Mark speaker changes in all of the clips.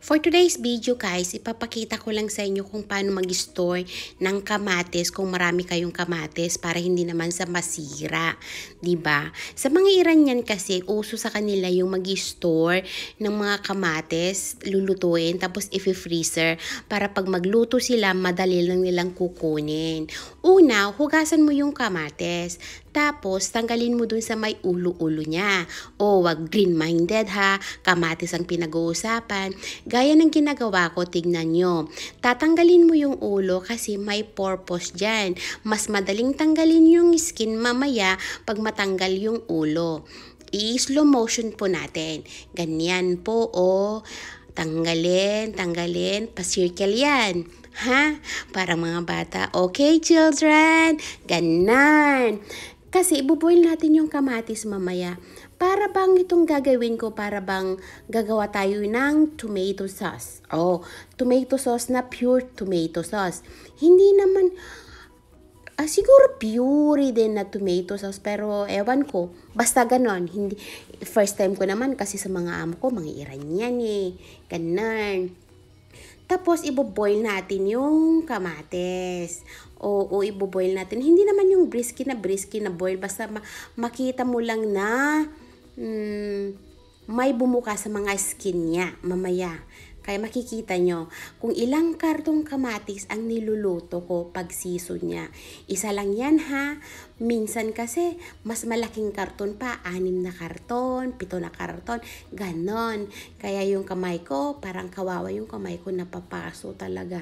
Speaker 1: For today's video guys, ipapakita ko lang sa inyo kung paano mag-store ng kamates kung marami kayong kamates para hindi naman sa masira, 'di ba? Sa mga Iranian kasi uso sa kanila yung mag-store ng mga kamates, lulutuin tapos i-freezer para pag magluto sila madali lang nilang kukunin. Una, hugasan mo yung kamates. Tapos, tanggalin mo dun sa may ulo-ulo niya. O, wag green-minded ha. Kamatis ang pinag-uusapan Gaya ng ginagawa ko, tignan nyo. Tatanggalin mo yung ulo kasi may purpose dyan. Mas madaling tanggalin yung skin mamaya pag matanggal yung ulo. I-slow motion po natin. Ganyan po, o. Tanggalin, tanggalin, pa-circle yan. Ha? Para mga bata, okay children, Ganyan. Kasi ibuboil natin yung kamatis mamaya para bang itong gagawin ko, para bang gagawa tayo ng tomato sauce. Oh, tomato sauce na pure tomato sauce. Hindi naman, ah, siguro pure din na tomato sauce, pero ewan ko. Basta ganon, hindi, first time ko naman kasi sa mga amo ko, mga Iranian eh, ganon. Tapos, iboboil natin yung kamates. O, o iboboil natin. Hindi naman yung brisky na brisky na boil. Basta ma- makita mo lang na mm, may bumuka sa mga skin niya mamaya. Kaya makikita nyo kung ilang kartong kamatis ang niluluto ko pag season niya. Isa lang yan ha. Minsan kasi mas malaking karton pa. Anim na karton, pito na karton, ganon. Kaya yung kamay ko, parang kawawa yung kamay ko napapaso talaga.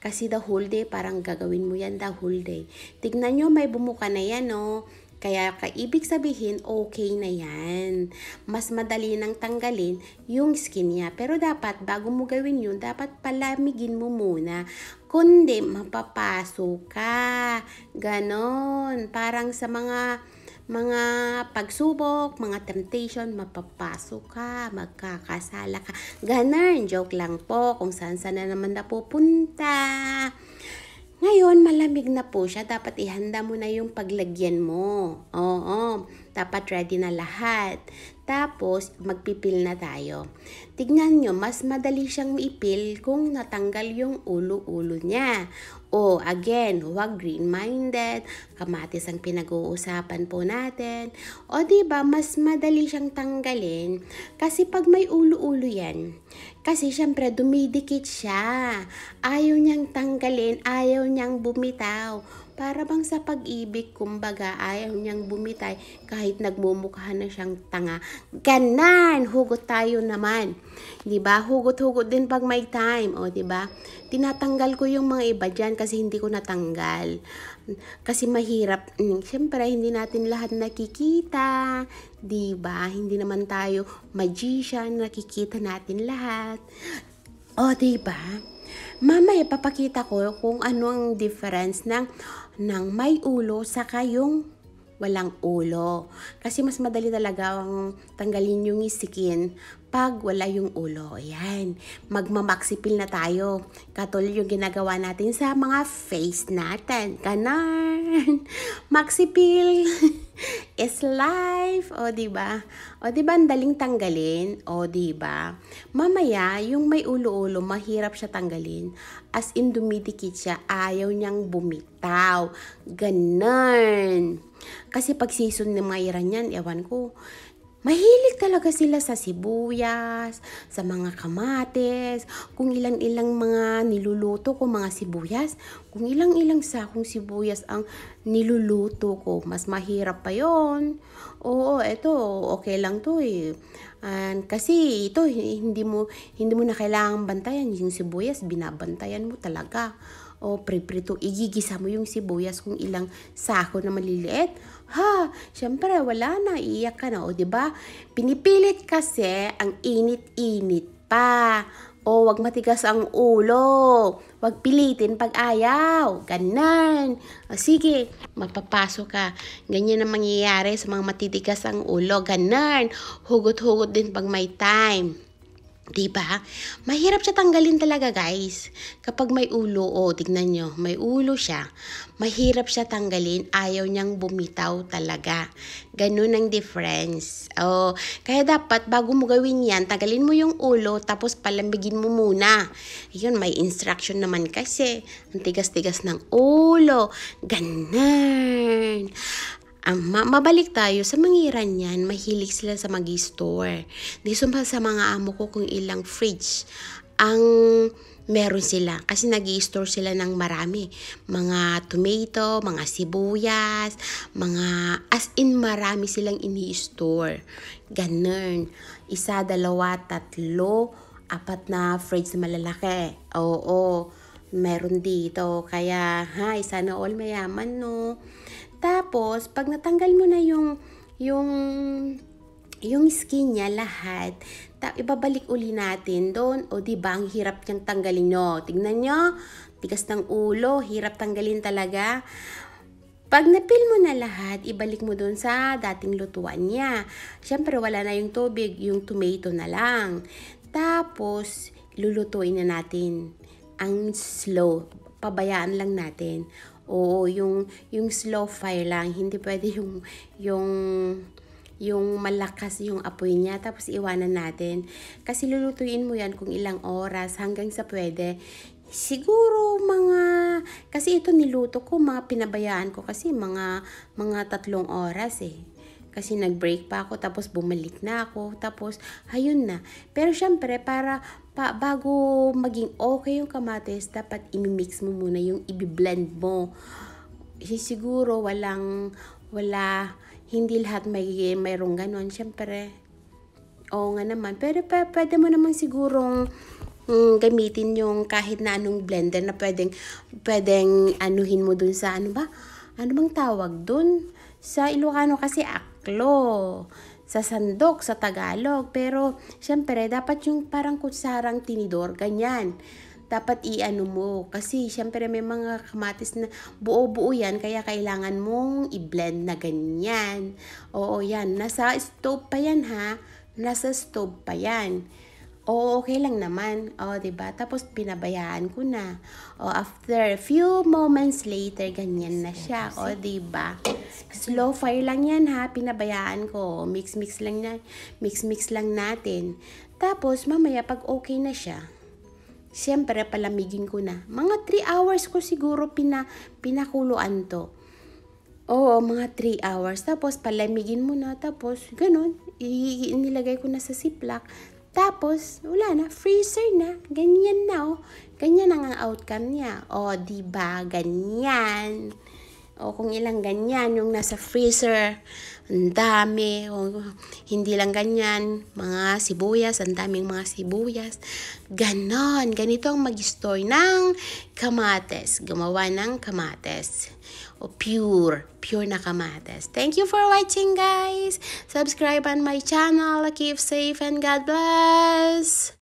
Speaker 1: Kasi the whole day, parang gagawin mo yan the whole day. Tignan nyo, may bumuka na yan no. Oh kaya ka ibig sabihin, okay na yan. Mas madali nang tanggalin yung skin niya. Pero dapat, bago mo gawin yun, dapat palamigin mo muna kundi mapapasok ka. Ganon. Parang sa mga mga pagsubok, mga temptation, mapapasok ka, magkakasala ka. Ganon. Joke lang po kung saan saan na naman na pupunta malamig na po siya, dapat ihanda mo na yung paglagyan mo. Oo, dapat ready na lahat. Tapos, magpipil na tayo. Tignan nyo, mas madali siyang ipil kung natanggal yung ulo-ulo niya. Oh, again, huwag green-minded, kamatis ang pinag-uusapan po natin. O ba diba, mas madali siyang tanggalin kasi pag may ulo-ulo yan, kasi syempre dumidikit siya. Ayaw niyang tanggalin, ayaw niyang bumitaw para bang sa pag-ibig, kumbaga, ayaw niyang bumitay kahit nagmumukha na siyang tanga. Ganan! Hugot tayo naman. ba diba? Hugot-hugot din pag may time. O, ba diba? Tinatanggal ko yung mga iba dyan kasi hindi ko natanggal. Kasi mahirap. Hmm, Siyempre, hindi natin lahat nakikita. ba diba? Hindi naman tayo magician. Nakikita natin lahat. O, ba diba? Mamaya papakita ko kung ano ang difference ng, ng may ulo sa kayong walang ulo. Kasi mas madali talaga ang tanggalin yung ngisikin pag wala yung ulo. Ayan, magmamaxipil na tayo. Katulad yung ginagawa natin sa mga face natin. Ganon! Maxipil is life. O, di ba? O, di ba ang daling tanggalin? O, di ba? Mamaya, yung may ulo-ulo, mahirap siya tanggalin. As in, dumidikit siya. Ayaw niyang bumitaw. Ganon! Kasi pag season ni Mayra niyan, ewan ko, Mahilig talaga sila sa sibuyas, sa mga kamates, kung ilang-ilang mga niluluto ko mga sibuyas, kung ilang-ilang sakong sibuyas ang niluluto ko. Mas mahirap pa yon. Oo, eto, okay lang to eh. And, kasi ito, hindi mo, hindi mo na kailangan bantayan. Yung sibuyas, binabantayan mo talaga o oh, priprito, igigisa mo yung sibuyas kung ilang sako na maliliit. Ha, syempre wala na, iyak ka na, o oh, ba? Diba? Pinipilit kasi ang init-init pa. O oh, wag matigas ang ulo. Wag pilitin pag ayaw. Ganan. O, sige, mapapasok ka. Ganyan ang mangyayari sa mga matitigas ang ulo. Ganan. Hugot-hugot din pag may time. Diba? Mahirap siya tanggalin talaga guys. Kapag may ulo, o oh, tignan nyo, may ulo siya. Mahirap siya tanggalin, ayaw niyang bumitaw talaga. Ganun ang difference. Oh, kaya dapat bago mo gawin yan, tanggalin mo yung ulo tapos palambigin mo muna. Yun, may instruction naman kasi. Ang tigas-tigas ng ulo. Ganun. Um, mabalik tayo sa mangiran niyan, mahilig sila sa mag-store. Di sumpa sa mga amo ko kung ilang fridge ang meron sila. Kasi nag store sila ng marami. Mga tomato, mga sibuyas, mga as in marami silang ini-store. Ganun. Isa, dalawa, tatlo, apat na fridge na malalaki. Oo, meron dito. Kaya, hi, sana all mayaman, no? Tapos, pag natanggal mo na yung, yung, yung skin niya lahat, ta- ibabalik uli natin doon. O, di ba? Ang hirap niyang tanggalin nyo. Tignan nyo, tigas ng ulo, hirap tanggalin talaga. Pag napil mo na lahat, ibalik mo doon sa dating lutuan niya. Siyempre, wala na yung tubig, yung tomato na lang. Tapos, lulutuin na natin. Ang slow, pabayaan lang natin. Oo, yung, yung slow fire lang. Hindi pwede yung, yung, yung malakas yung apoy niya tapos iwanan natin. Kasi lulutuin mo yan kung ilang oras hanggang sa pwede. Siguro mga, kasi ito niluto ko, mga pinabayaan ko kasi mga, mga tatlong oras eh. Kasi nag-break pa ako, tapos bumalik na ako, tapos ayun na. Pero syempre, para pa, bago maging okay yung kamatis, dapat imimix mo muna yung ibiblend mo. Kasi siguro walang, wala, hindi lahat may, mayroong ganun Syempre, o nga naman. Pero pa, pwede mo naman sigurong mm, gamitin yung kahit na anong blender na pwedeng, pwedeng anuhin mo dun sa ano ba? Ano bang tawag dun? Sa Ilocano kasi ako saklo, sa sandok, sa Tagalog. Pero, syempre, dapat yung parang kutsarang tinidor, ganyan. Dapat i-ano mo. Kasi, syempre, may mga kamatis na buo-buo yan. Kaya, kailangan mong i-blend na ganyan. Oo, yan. Nasa stove pa yan, ha? Nasa stove pa yan oh, okay lang naman. O, oh, ba diba? Tapos, pinabayaan ko na. O, oh, after a few moments later, ganyan na siya. O, oh, ba diba? Slow fire lang yan, ha? Pinabayaan ko. Mix-mix lang na. Mix-mix lang natin. Tapos, mamaya, pag okay na siya, Siyempre, palamigin ko na. Mga 3 hours ko siguro pina, pinakuluan to. Oo, mga 3 hours. Tapos, palamigin mo na. Tapos, ganun. I- ko na sa ziplock. Tapos, wala na, freezer na. Ganyan na, oh. Ganyan ang outcome niya. O, oh, diba? Ganyan. O kung ilang ganyan, yung nasa freezer, ang dami. O hindi lang ganyan, mga sibuyas, ang daming mga sibuyas. Ganon, ganito ang mag-store ng kamates. Gumawa ng kamates. O pure, pure na kamates. Thank you for watching guys. Subscribe on my channel. Keep safe and God bless.